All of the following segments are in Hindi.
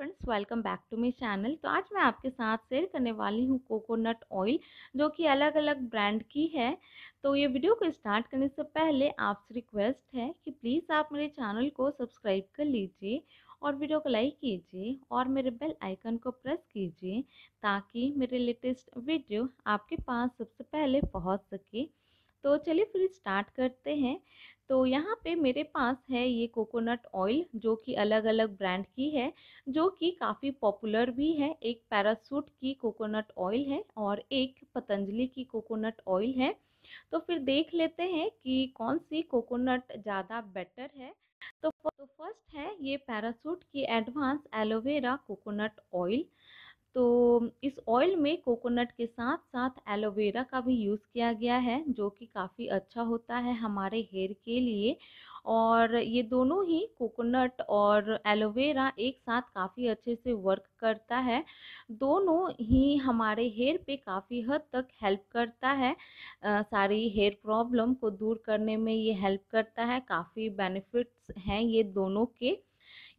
friends welcome back to my channel तो आज मैं आपके साथ शेयर करने वाली हूँ कोकोनट ऑयल जो कि अलग अलग ब्रांड की है तो ये वीडियो को स्टार्ट करने से पहले आपसे रिक्वेस्ट है कि प्लीज़ आप मेरे चैनल को सब्सक्राइब कर लीजिए और वीडियो को लाइक कीजिए और मेरे बेल आइकन को प्रेस कीजिए ताकि मेरे लेटेस्ट वीडियो आपके पास सबसे पहले पहुँच सके तो चलिए फिर स्टार्ट करते हैं तो यहाँ पे मेरे पास है ये कोकोनट ऑयल जो कि अलग अलग ब्रांड की है जो कि काफ़ी पॉपुलर भी है एक पैरासूट की कोकोनट ऑयल है और एक पतंजलि की कोकोनट ऑयल है तो फिर देख लेते हैं कि कौन सी कोकोनट ज़्यादा बेटर है तो फर्स्ट है ये पैरासूट की एडवांस एलोवेरा कोकोनट ऑयल तो इस ऑयल में कोकोनट के साथ साथ एलोवेरा का भी यूज़ किया गया है जो कि काफ़ी अच्छा होता है हमारे हेयर के लिए और ये दोनों ही कोकोनट और एलोवेरा एक साथ काफ़ी अच्छे से वर्क करता है दोनों ही हमारे हेयर पे काफ़ी हद तक हेल्प करता है आ, सारी हेयर प्रॉब्लम को दूर करने में ये हेल्प करता है काफ़ी बेनिफिट्स हैं ये दोनों के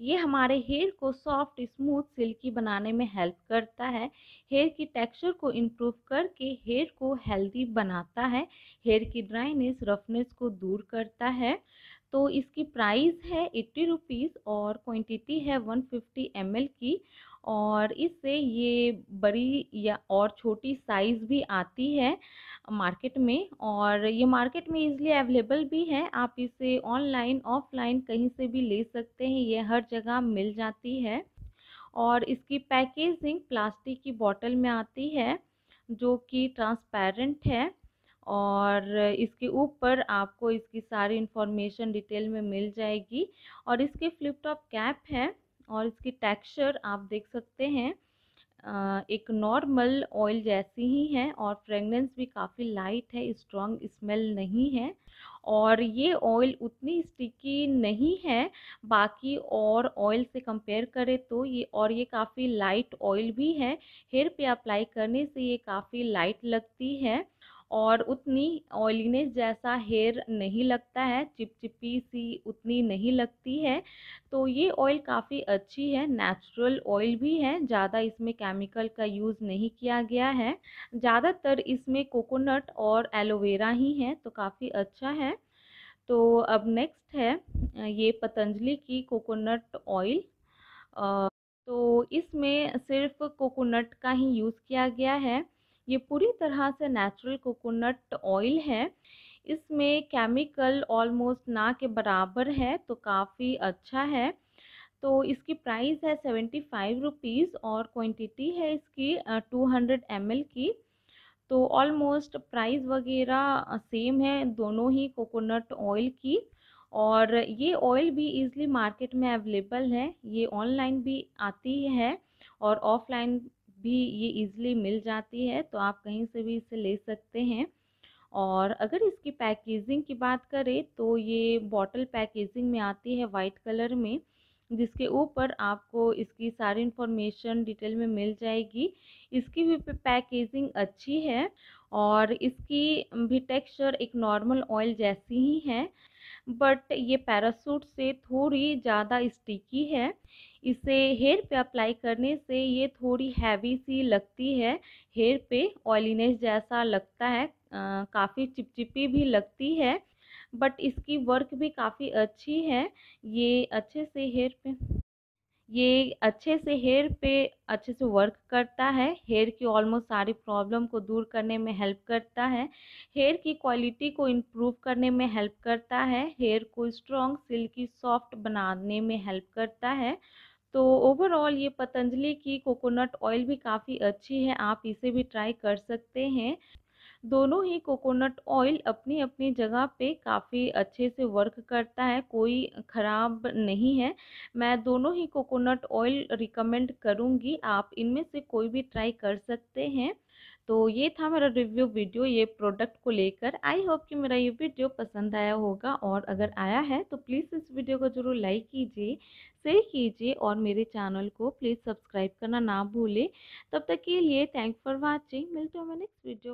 ये हमारे हेयर को सॉफ्ट स्मूथ सिल्की बनाने में हेल्प करता है हेयर की टेक्सचर को इम्प्रूव करके हेयर को हेल्दी बनाता है हेयर की ड्राइनेस रफनेस को दूर करता है तो इसकी प्राइस है एट्टी रुपीज़ और क्वांटिटी है वन फिफ्टी एम की और इससे ये बड़ी या और छोटी साइज़ भी आती है मार्केट में और ये मार्केट में इजली अवेलेबल भी है आप इसे ऑनलाइन ऑफलाइन कहीं से भी ले सकते हैं ये हर जगह मिल जाती है और इसकी पैकेजिंग प्लास्टिक की बॉटल में आती है जो कि ट्रांसपेरेंट है और इसके ऊपर आपको इसकी सारी इन्फॉर्मेशन डिटेल में मिल जाएगी और इसके फ्लिपटॉप कैप है और इसकी टेक्सचर आप देख सकते हैं एक नॉर्मल ऑयल जैसी ही है और फ्रेगनेंस भी काफ़ी लाइट है स्ट्रॉन्ग स्मेल नहीं है और ये ऑयल उतनी स्टिकी नहीं है बाकी और ऑयल से कंपेयर करें तो ये और ये काफ़ी लाइट ऑयल भी है हेयर पे अप्लाई करने से ये काफ़ी लाइट लगती है और उतनी ऑयलीनेस जैसा हेयर नहीं लगता है चिपचिपी सी उतनी नहीं लगती है तो ये ऑयल काफ़ी अच्छी है नेचुरल ऑयल भी है ज़्यादा इसमें केमिकल का यूज़ नहीं किया गया है ज़्यादातर इसमें कोकोनट और एलोवेरा ही है तो काफ़ी अच्छा है तो अब नेक्स्ट है ये पतंजलि की कोकोनट ऑयल तो इसमें सिर्फ कोकोनट का ही यूज़ किया गया है ये पूरी तरह से नेचुरल कोकोनट ऑयल है इसमें केमिकल ऑलमोस्ट ना के बराबर है तो काफ़ी अच्छा है तो इसकी प्राइस है सेवेंटी फाइव रुपीज़ और क्वांटिटी है इसकी टू हंड्रेड एम की तो ऑलमोस्ट प्राइस वगैरह सेम है दोनों ही कोकोनट ऑयल की और ये ऑयल भी इजीली मार्केट में अवेलेबल है ये ऑनलाइन भी आती है और ऑफलाइन भी ये ईज़िली मिल जाती है तो आप कहीं से भी इसे ले सकते हैं और अगर इसकी पैकेजिंग की बात करें तो ये बॉटल पैकेजिंग में आती है वाइट कलर में जिसके ऊपर आपको इसकी सारी इन्फॉर्मेशन डिटेल में मिल जाएगी इसकी भी पैकेजिंग अच्छी है और इसकी भी टेक्सचर एक नॉर्मल ऑयल जैसी ही है बट ये पैरासूट से थोड़ी ज़्यादा स्टिकी है इसे हेयर पे अप्लाई करने से ये थोड़ी हैवी सी लगती है हेयर पे ऑयलीनेस जैसा लगता है काफ़ी चिपचिपी भी लगती है बट इसकी वर्क भी काफ़ी अच्छी है ये अच्छे से हेयर पे ये अच्छे से हेयर पे अच्छे से वर्क करता है हेयर की ऑलमोस्ट सारी प्रॉब्लम को दूर करने में हेल्प करता है हेयर की क्वालिटी को इम्प्रूव करने में हेल्प करता है हेयर को स्ट्रॉन्ग सिल्की सॉफ्ट बनाने में हेल्प करता है तो ओवरऑल ये पतंजलि की कोकोनट ऑयल भी काफ़ी अच्छी है आप इसे भी ट्राई कर सकते हैं दोनों ही कोकोनट ऑयल अपनी अपनी जगह पे काफ़ी अच्छे से वर्क करता है कोई ख़राब नहीं है मैं दोनों ही कोकोनट ऑयल रिकमेंड करूँगी आप इनमें से कोई भी ट्राई कर सकते हैं तो ये था मेरा रिव्यू वीडियो ये प्रोडक्ट को लेकर आई होप कि मेरा ये वीडियो पसंद आया होगा और अगर आया है तो प्लीज़ इस वीडियो को ज़रूर लाइक कीजिए शेयर कीजिए और मेरे चैनल को प्लीज़ सब्सक्राइब करना ना भूलें तब तक के लिए थैंक फॉर वॉचिंग मिलते हैं मैं नेक्स्ट वीडियो